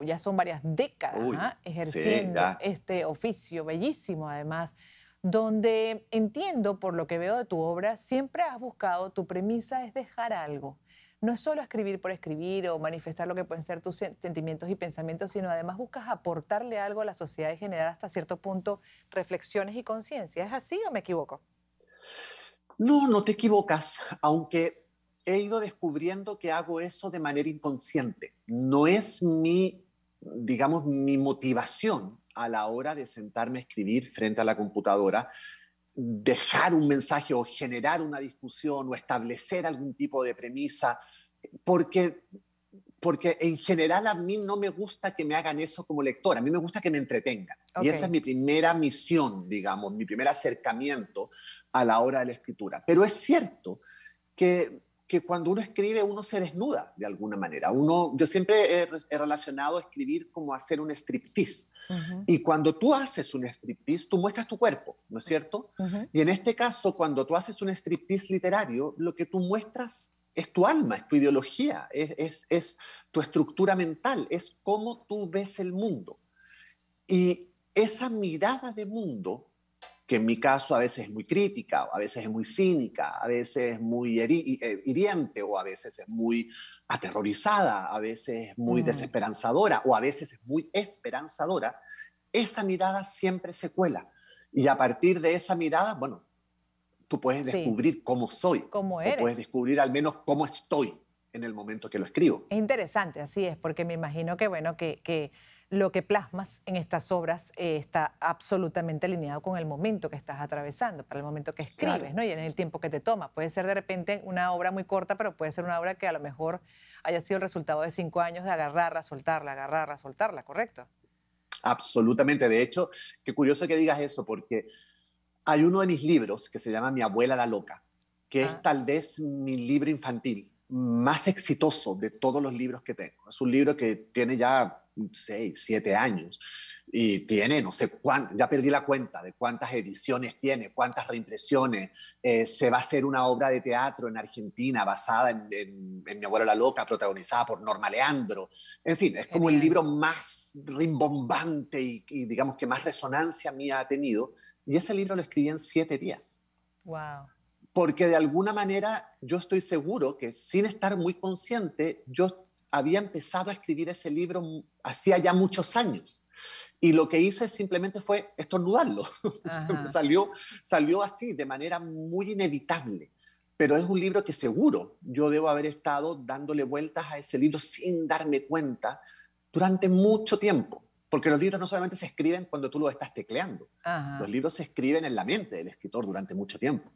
ya son varias décadas ¿ah? ejerciendo este oficio bellísimo además, donde entiendo por lo que veo de tu obra, siempre has buscado, tu premisa es dejar algo. No es solo escribir por escribir o manifestar lo que pueden ser tus sentimientos y pensamientos, sino además buscas aportarle algo a la sociedad y generar hasta cierto punto reflexiones y conciencia. ¿Es así o me equivoco? No, no te equivocas, aunque he ido descubriendo que hago eso de manera inconsciente. No es mi digamos, mi motivación a la hora de sentarme a escribir frente a la computadora, dejar un mensaje o generar una discusión o establecer algún tipo de premisa, porque, porque en general a mí no me gusta que me hagan eso como lector, a mí me gusta que me entretengan. Y esa es mi primera misión, digamos, mi primer acercamiento a la hora de la escritura. Pero es cierto que que cuando uno escribe uno se desnuda de alguna manera. Uno, yo siempre he, relacionado escribir como hacer un striptease. Y cuando tú haces un striptease, tú muestras tu cuerpo, ¿no es cierto? Y en este caso, cuando tú haces un striptease literario, lo que tú muestras es tu alma, es tu ideología, es, es tu estructura mental, es cómo tú ves el mundo. Y esa mirada de mundo que en mi caso a veces es muy crítica, a veces es muy cínica, a veces es muy eh, hiriente o a veces es muy aterrorizada, a veces es muy mm. desesperanzadora o a veces es muy esperanzadora, esa mirada siempre se cuela. Y a partir de esa mirada, bueno, tú puedes descubrir cómo soy, cómo puedes descubrir al menos cómo estoy en el momento que lo escribo. Es interesante, así es, porque me imagino que, bueno, que lo que plasmas en estas obras eh, está absolutamente alineado con el momento que estás atravesando, para el momento que escribes, ¿no? Y en el tiempo que te toma. Puede ser de repente una obra muy corta, pero puede ser una obra que a lo mejor haya sido el resultado de cinco años de agarrarla, soltarla, agarrarla, soltarla, ¿correcto? Absolutamente. De hecho, qué curioso que digas eso, porque hay uno de mis libros que se llama Mi abuela la loca, que es ah. tal vez mi libro infantil más exitoso de todos los libros que tengo. Es un libro que tiene ya seis, siete años y tiene, no sé cuánto, ya perdí la cuenta de cuántas ediciones tiene, cuántas reimpresiones. Eh, se va a hacer una obra de teatro en Argentina basada en, Mi abuelo la loca, protagonizada por Norma Leandro. En fin, es como el libro más rimbombante y, digamos que más resonancia mía ha tenido. Y ese libro lo escribí en siete días. ¡Wow! porque de alguna manera yo estoy seguro que sin estar muy consciente, yo había empezado a escribir ese libro hacía ya muchos años. Y lo que hice simplemente fue estornudarlo. salió, salió así, de manera muy inevitable. Pero es un libro que seguro yo debo haber estado dándole vueltas a ese libro sin darme cuenta durante mucho tiempo. Porque los libros no solamente se escriben cuando tú los estás tecleando, los libros se escriben en la mente del escritor durante mucho tiempo.